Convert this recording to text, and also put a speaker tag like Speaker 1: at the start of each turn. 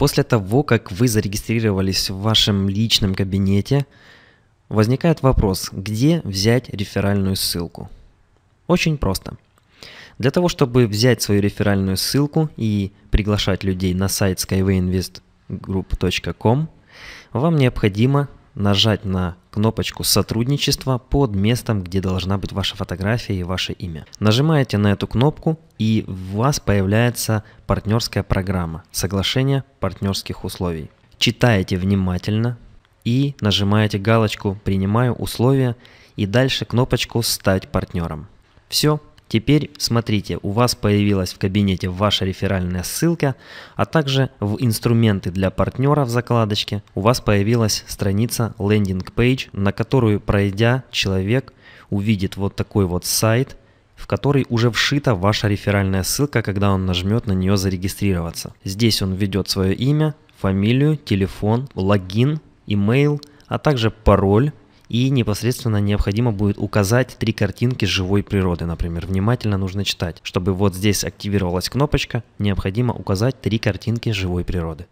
Speaker 1: После того, как вы зарегистрировались в вашем личном кабинете, возникает вопрос, где взять реферальную ссылку. Очень просто. Для того, чтобы взять свою реферальную ссылку и приглашать людей на сайт skywayinvestgroup.com, вам необходимо нажать на кнопочку «Сотрудничество» под местом, где должна быть ваша фотография и ваше имя. Нажимаете на эту кнопку, и у вас появляется партнерская программа «Соглашение партнерских условий». Читаете внимательно и нажимаете галочку «Принимаю условия» и дальше кнопочку «Стать партнером». Все, Теперь смотрите, у вас появилась в кабинете ваша реферальная ссылка, а также в инструменты для партнера в закладочке у вас появилась страница лендинг-пейдж, на которую пройдя человек увидит вот такой вот сайт, в который уже вшита ваша реферальная ссылка, когда он нажмет на нее зарегистрироваться. Здесь он введет свое имя, фамилию, телефон, логин, имейл, а также пароль, и непосредственно необходимо будет указать три картинки живой природы, например. Внимательно нужно читать. Чтобы вот здесь активировалась кнопочка, необходимо указать три картинки живой природы.